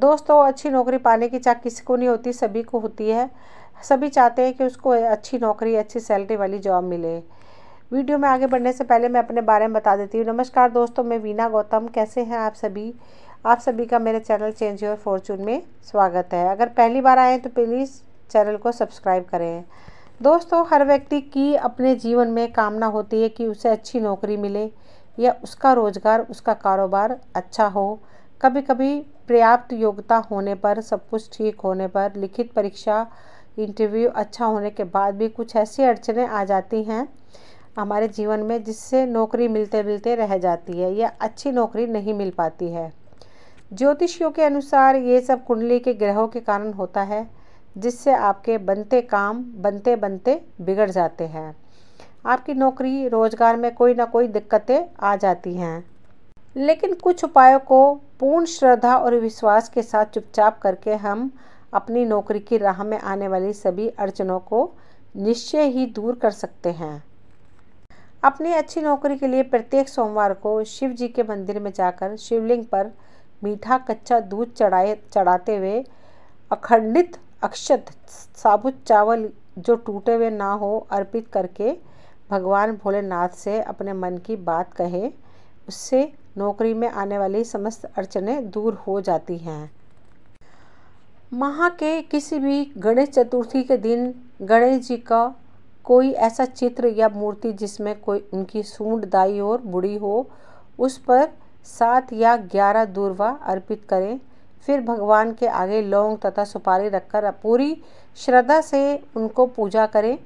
दोस्तों अच्छी नौकरी पाने की चाह किसी को नहीं होती सभी को होती है सभी चाहते हैं कि उसको अच्छी नौकरी अच्छी सैलरी वाली जॉब मिले वीडियो में आगे बढ़ने से पहले मैं अपने बारे में बता देती हूँ नमस्कार दोस्तों मैं वीना गौतम कैसे हैं आप सभी आप सभी का मेरे चैनल चेंज योर फॉर्चून में स्वागत है अगर पहली बार आएँ तो प्लीज़ चैनल को सब्सक्राइब करें दोस्तों हर व्यक्ति की अपने जीवन में कामना होती है कि उसे अच्छी नौकरी मिले या उसका रोज़गार उसका कारोबार अच्छा हो कभी कभी पर्याप्त योग्यता होने पर सब कुछ ठीक होने पर लिखित परीक्षा इंटरव्यू अच्छा होने के बाद भी कुछ ऐसी अड़चने आ जाती हैं हमारे जीवन में जिससे नौकरी मिलते मिलते रह जाती है या अच्छी नौकरी नहीं मिल पाती है ज्योतिषियों के अनुसार ये सब कुंडली के ग्रहों के कारण होता है जिससे आपके बनते काम बनते बनते बिगड़ जाते हैं आपकी नौकरी रोज़गार में कोई ना कोई दिक्कतें आ जाती हैं लेकिन कुछ उपायों को पूर्ण श्रद्धा और विश्वास के साथ चुपचाप करके हम अपनी नौकरी की राह में आने वाली सभी अड़चनों को निश्चय ही दूर कर सकते हैं अपनी अच्छी नौकरी के लिए प्रत्येक सोमवार को शिव जी के मंदिर में जाकर शिवलिंग पर मीठा कच्चा दूध चढ़ाए चढ़ाते हुए अखंडित अक्षत साबुत चावल जो टूटे हुए ना हो अर्पित करके भगवान भोलेनाथ से अपने मन की बात कहे उससे नौकरी में आने वाली समस्त अड़चने दूर हो जाती हैं माह के किसी भी गणेश चतुर्थी के दिन गणेश जी का कोई ऐसा चित्र या मूर्ति जिसमें कोई उनकी सूंड दाई और बुढ़ी हो उस पर सात या ग्यारह दूरवा अर्पित करें फिर भगवान के आगे लौंग तथा सुपारी रखकर पूरी श्रद्धा से उनको पूजा करें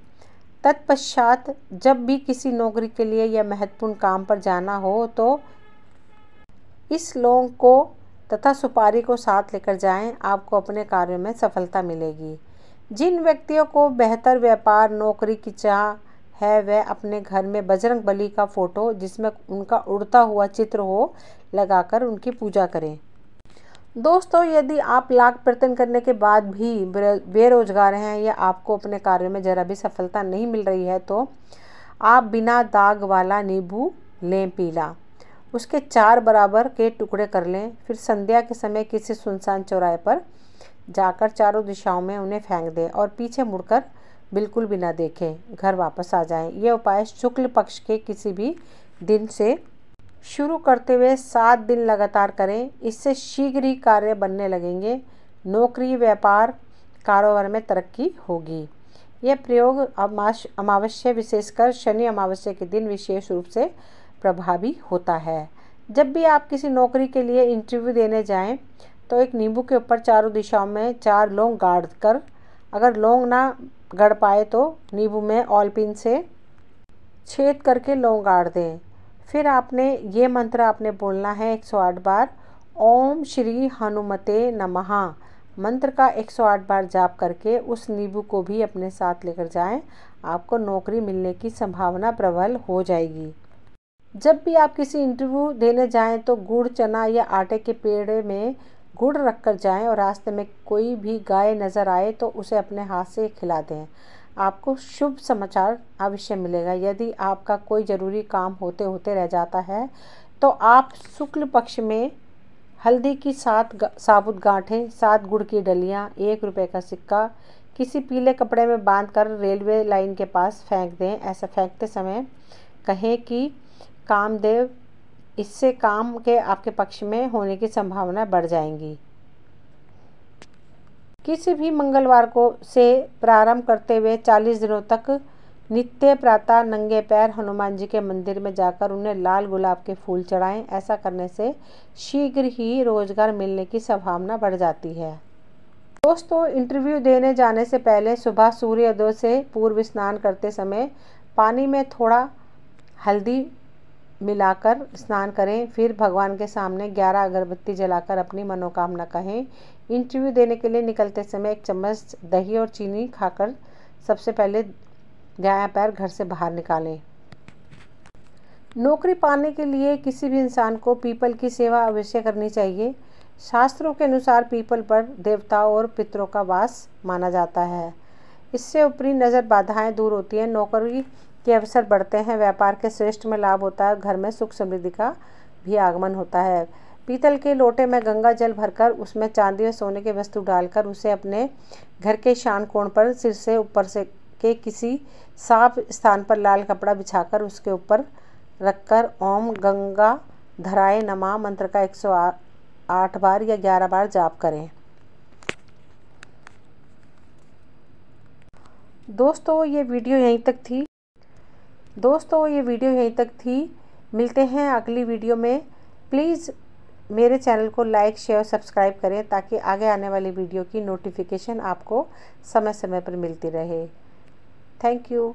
तत्पश्चात जब भी किसी नौकरी के लिए या महत्वपूर्ण काम पर जाना हो तो इस लौंग को तथा सुपारी को साथ लेकर जाएं आपको अपने कार्यों में सफलता मिलेगी जिन व्यक्तियों को बेहतर व्यापार नौकरी की चाह है वह अपने घर में बजरंग बली का फ़ोटो जिसमें उनका उड़ता हुआ चित्र हो लगाकर उनकी पूजा करें दोस्तों यदि आप लाख प्रयत्न करने के बाद भी बेरोजगार हैं या आपको अपने कार्यों में ज़रा भी सफलता नहीं मिल रही है तो आप बिना दाग वाला नींबू लें पीला उसके चार बराबर के टुकड़े कर लें फिर संध्या के समय किसी सुनसान चौराहे पर जाकर चारों दिशाओं में उन्हें फेंक दें और पीछे मुड़कर बिल्कुल भी ना देखें घर वापस आ जाएं। यह उपाय शुक्ल पक्ष के किसी भी दिन से शुरू करते हुए सात दिन लगातार करें इससे शीघ्र ही कार्य बनने लगेंगे नौकरी व्यापार कारोबार में तरक्की होगी यह प्रयोग अमावस्या विशेषकर शनि अमावस्या के दिन विशेष रूप से प्रभावी होता है जब भी आप किसी नौकरी के लिए इंटरव्यू देने जाएं तो एक नींबू के ऊपर चारों दिशाओं में चार लौंग गाड़ कर अगर लौंग ना गढ़ पाए तो नींबू में ऑलपिन से छेद करके लौंग गाड़ दें फिर आपने ये मंत्र आपने बोलना है 108 बार ओम श्री हनुमते नमः मंत्र का 108 बार जाप करके उस नींबू को भी अपने साथ लेकर जाएं आपको नौकरी मिलने की संभावना प्रबल हो जाएगी जब भी आप किसी इंटरव्यू देने जाएं तो गुड़ चना या आटे के पेड़े में गुड़ रख कर जाएँ और रास्ते में कोई भी गाय नज़र आए तो उसे अपने हाथ से खिला दें आपको शुभ समाचार अवश्य मिलेगा यदि आपका कोई ज़रूरी काम होते होते रह जाता है तो आप शुक्ल पक्ष में हल्दी की सात साबुत गांठें सात गुड़ की डलियाँ एक रुपये का सिक्का किसी पीले कपड़े में बांध कर रेलवे लाइन के पास फेंक दें ऐसा फेंकते समय कहें कि कामदेव इससे काम के आपके पक्ष में होने की संभावना बढ़ जाएंगी किसी भी मंगलवार को से प्रारंभ करते हुए 40 दिनों तक नित्य प्रातः नंगे पैर हनुमान जी के मंदिर में जाकर उन्हें लाल गुलाब के फूल चढ़ाएं ऐसा करने से शीघ्र ही रोजगार मिलने की संभावना बढ़ जाती है दोस्तों इंटरव्यू देने जाने से पहले सुबह सूर्योदय से पूर्व स्नान करते समय पानी में थोड़ा हल्दी मिलाकर स्नान करें फिर भगवान के सामने 11 अगरबत्ती जलाकर अपनी मनोकामना कहें इंटरव्यू देने के लिए निकलते समय एक चम्मच दही और चीनी खाकर सबसे पहले दाया पैर घर से बाहर निकालें नौकरी पाने के लिए किसी भी इंसान को पीपल की सेवा अवश्य करनी चाहिए शास्त्रों के अनुसार पीपल पर देवताओं और पितरों का वास माना जाता है इससे ऊपरी नज़र बाधाएं दूर होती हैं नौकरी के अवसर बढ़ते हैं व्यापार के श्रेष्ठ में लाभ होता है घर में सुख समृद्धि का भी आगमन होता है पीतल के लोटे में गंगा जल भरकर उसमें चांदी और सोने की वस्तु डालकर उसे अपने घर के शान कोण पर सिर से ऊपर से के किसी साफ स्थान पर लाल कपड़ा बिछाकर उसके ऊपर रखकर ओम गंगा धराए नमा मंत्र का 108 बार या 11 बार जाप करें दोस्तों ये वीडियो यहीं तक थी दोस्तों ये वीडियो यहीं तक थी मिलते हैं अगली वीडियो में प्लीज़ मेरे चैनल को लाइक शेयर सब्सक्राइब करें ताकि आगे आने वाली वीडियो की नोटिफिकेशन आपको समय समय पर मिलती रहे थैंक यू